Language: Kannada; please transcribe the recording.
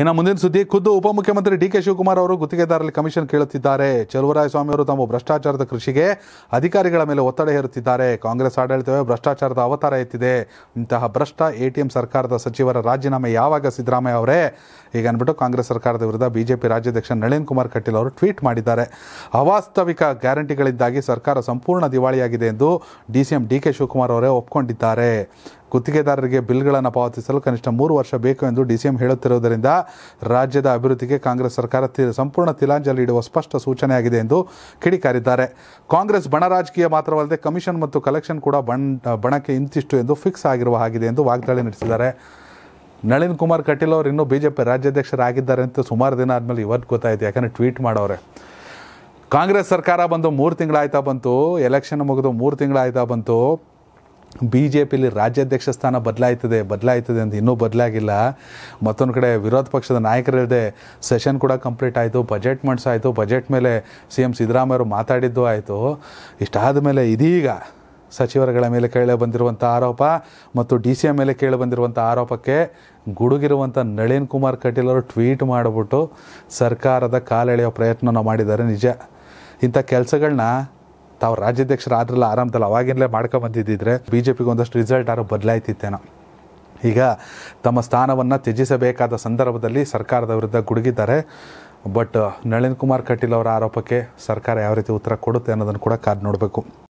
ಇನ್ನು ಮುಂದಿನ ಸುದ್ದಿ ಖುದ್ದು ಉಪಮುಖ್ಯಮಂತ್ರಿ ಡಿ ಕೆ ಶಿವಕುಮಾರ್ ಅವರು ಗುತ್ತಿಗೆದಾರರಲ್ಲಿ ಕಮಿಷನ್ ಕೇಳುತ್ತಿದ್ದಾರೆ ಸ್ವಾಮಿ ಅವರು ತಮ್ಮ ಭ್ರಷ್ಟಾಚಾರದ ಕೃಷಿಗೆ ಅಧಿಕಾರಿಗಳ ಮೇಲೆ ಒತ್ತಡ ಹೇರುತ್ತಿದ್ದಾರೆ ಕಾಂಗ್ರೆಸ್ ಆಡಳಿತವೇ ಭ್ರಷ್ಟಾಚಾರದ ಅವತಾರ ಎತ್ತಿದೆ ಇಂತಹ ಭ್ರಷ್ಟ ಎಟಿಎಂ ಸರ್ಕಾರದ ಸಚಿವರ ರಾಜೀನಾಮೆ ಯಾವಾಗ ಸಿದ್ದರಾಮಯ್ಯ ಅವರೇ ಈಗ ಅಂದ್ಬಿಟ್ಟು ಕಾಂಗ್ರೆಸ್ ಸರ್ಕಾರದ ವಿರುದ್ಧ ಬಿಜೆಪಿ ರಾಜ್ಯಾಧ್ಯಕ್ಷ ನಳಿನ್ ಕುಮಾರ್ ಕಟೀಲ್ ಅವರು ಟ್ವೀಟ್ ಮಾಡಿದ್ದಾರೆ ಅವಾಸ್ತವಿಕ ಗ್ಯಾರಂಟಿಗಳಿಂದಾಗಿ ಸರ್ಕಾರ ಸಂಪೂರ್ಣ ದಿವಾಳಿಯಾಗಿದೆ ಎಂದು D C M D K Shivakumar ಅವರೇ ಒಪ್ಪಿಕೊಂಡಿದ್ದಾರೆ ಗುತ್ತಿಗೆದಾರರಿಗೆ ಬಿಲ್ಗಳನ್ನು ಪಾವತಿಸಲು ಕನಿಷ್ಠ ಮೂರು ವರ್ಷ ಬೇಕು ಎಂದು ಡಿಸಿಎಂ ಹೇಳುತ್ತಿರುವುದರಿಂದ ರಾಜ್ಯದ ಅಭಿವೃದ್ಧಿಗೆ ಕಾಂಗ್ರೆಸ್ ಸರ್ಕಾರ ಸಂಪೂರ್ಣ ತಿಲಾಂಜಲಿ ಇಡುವ ಸ್ಪಷ್ಟ ಸೂಚನೆಯಾಗಿದೆ ಎಂದು ಕಿಡಿಕಾರಿದ್ದಾರೆ ಕಾಂಗ್ರೆಸ್ ಬಣ ರಾಜಕೀಯ ಮಾತ್ರವಲ್ಲದೆ ಕಮಿಷನ್ ಮತ್ತು ಕಲೆಕ್ಷನ್ ಕೂಡ ಬಣ್ ಬಣಕ್ಕೆ ಇಂತಿಷ್ಟು ಎಂದು ಫಿಕ್ಸ್ ಆಗಿರುವ ಹಾಗಿದೆ ಎಂದು ವಾಗ್ದಾಳಿ ನಡೆಸಿದ್ದಾರೆ ನಳಿನ್ ಕುಮಾರ್ ಕಟೀಲ್ ಅವರು ಇನ್ನೂ ಬಿಜೆಪಿ ರಾಜ್ಯಾಧ್ಯಕ್ಷರಾಗಿದ್ದಾರೆ ಅಂತ ಸುಮಾರು ದಿನ ಆದಮೇಲೆ ಇವತ್ತು ಗೊತ್ತಾಯಿತು ಯಾಕಂದರೆ ಟ್ವೀಟ್ ಮಾಡೋರೆ ಕಾಂಗ್ರೆಸ್ ಸರ್ಕಾರ ಬಂದು ಮೂರು ತಿಂಗಳಾಯ್ತಾ ಬಂತು ಎಲೆಕ್ಷನ್ ಮುಗಿದು ಮೂರು ತಿಂಗಳಾಯ್ತಾ ಬಂತು ಬಿ ಜೆ ಪಿಲಿ ರಾಜ್ಯಾಧ್ಯಕ್ಷ ಸ್ಥಾನ ಬದಲಾಯ್ತದೆ ಬದಲಾಯ್ತದೆ ಅಂತ ಇನ್ನೂ ಬದಲಾಗಿಲ್ಲ ಮತ್ತೊಂದು ಕಡೆ ವಿರೋಧ ಪಕ್ಷದ ನಾಯಕರಿಲ್ಲದೆ ಸೆಷನ್ ಕೂಡ ಕಂಪ್ಲೀಟ್ ಆಯಿತು ಬಜೆಟ್ ಮಾಡಿಸಾಯಿತು ಬಜೆಟ್ ಮೇಲೆ ಸಿ ಎಂ ಸಿದ್ದರಾಮಯ್ಯವರು ಮಾತಾಡಿದ್ದು ಆಯಿತು ಇಷ್ಟಾದ ಮೇಲೆ ಇದೀಗ ಸಚಿವರುಗಳ ಮೇಲೆ ಕೇಳಿ ಬಂದಿರುವಂಥ ಆರೋಪ ಮತ್ತು ಡಿ ಸಿ ಎ ಮೇಲೆ ಕೇಳಿ ಬಂದಿರುವಂಥ ಆರೋಪಕ್ಕೆ ಗುಡುಗಿರುವಂಥ ನಳಿನ್ ಕುಮಾರ್ ಕಟೀಲ್ ಅವರು ಟ್ವೀಟ್ ಮಾಡಿಬಿಟ್ಟು ಸರ್ಕಾರದ ಕಾಲೆಳೆಯೋ ಪ್ರಯತ್ನನ ಮಾಡಿದ್ದಾರೆ ನಿಜ ಇಂಥ ಕೆಲಸಗಳನ್ನ ತಾವು ರಾಜ್ಯಾಧ್ಯಕ್ಷರು ಆದ್ರಲ್ಲ ಅವಾಗಿಂದಲೇ ಮಾಡ್ಕೊಂಡು ಮಾಡ್ಕೊಂಬಂದಿದ್ದಿದ್ರೆ ಬಿ ಜೆ ಪಿಗೆ ಒಂದಷ್ಟು ರಿಸಲ್ಟ್ ಯಾರು ಬದಲಾಯ್ತಿತ್ತೇನೋ ಈಗ ತಮ್ಮ ಸ್ಥಾನವನ್ನು ತ್ಯಜಿಸಬೇಕಾದ ಸಂದರ್ಭದಲ್ಲಿ ಸರ್ಕಾರದ ವಿರುದ್ಧ ಗುಡುಗಿದ್ದಾರೆ ಬಟ್ ನಳಿನ್ ಕುಮಾರ್ ಕಟೀಲ್ ಅವರ ಆರೋಪಕ್ಕೆ ಸರ್ಕಾರ ಯಾವ ರೀತಿ ಉತ್ತರ ಕೊಡುತ್ತೆ ಅನ್ನೋದನ್ನು ಕೂಡ ಕಾದು ನೋಡಬೇಕು